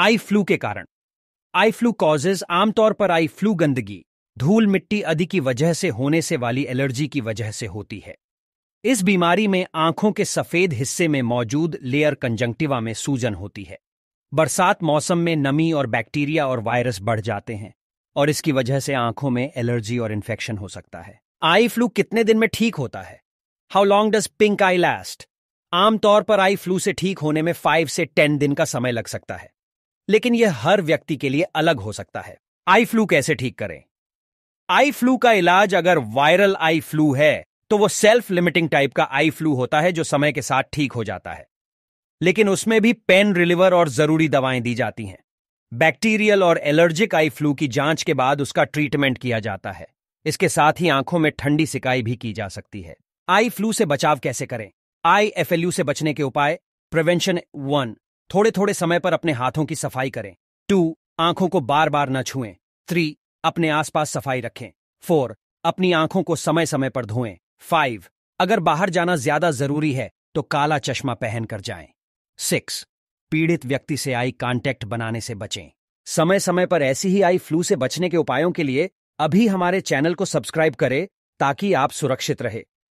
eye flu के कारण eye flu causes आमतौर पर आई फ्लू गंदगी धूल मिट्टी आदि की वजह से होने से वाली एलर्जी की वजह से होती है इस बीमारी में आंखों के सफेद हिस्से में मौजूद लेयर कंजंक्टिवा में सूजन होती है बरसात मौसम में नमी और बैक्टीरिया और वायरस बढ़ जाते हैं और इसकी वजह से आंखों में एलर्जी और इन्फेक्शन हो सकता है आई फ्लू कितने दिन में ठीक होता है how long does pink eye last आमतौर पर आई फ्लू से ठीक होने में फाइव से टेन दिन का समय लग सकता है लेकिन यह हर व्यक्ति के लिए अलग हो सकता है आई फ्लू कैसे ठीक करें आई फ्लू का इलाज अगर वायरल आई फ्लू है तो वो सेल्फ लिमिटिंग टाइप का आई फ्लू होता है जो समय के साथ ठीक हो जाता है लेकिन उसमें भी पेन रिलीवर और जरूरी दवाएं दी जाती हैं बैक्टीरियल और एलर्जिक आई फ्लू की जांच के बाद उसका ट्रीटमेंट किया जाता है इसके साथ ही आंखों में ठंडी सिकाई भी की जा सकती है आई फ्लू से बचाव कैसे करें आई एफ से बचने के उपाय प्रिवेंशन वन थोड़े थोड़े समय पर अपने हाथों की सफाई करें टू आंखों को बार बार न छुएं थ्री अपने आसपास सफाई रखें फोर अपनी आंखों को समय समय पर धोएं फाइव अगर बाहर जाना ज्यादा जरूरी है तो काला चश्मा पहनकर जाएं सिक्स पीड़ित व्यक्ति से आई कांटेक्ट बनाने से बचें समय समय पर ऐसी ही आई फ्लू से बचने के उपायों के लिए अभी हमारे चैनल को सब्सक्राइब करें ताकि आप सुरक्षित रहें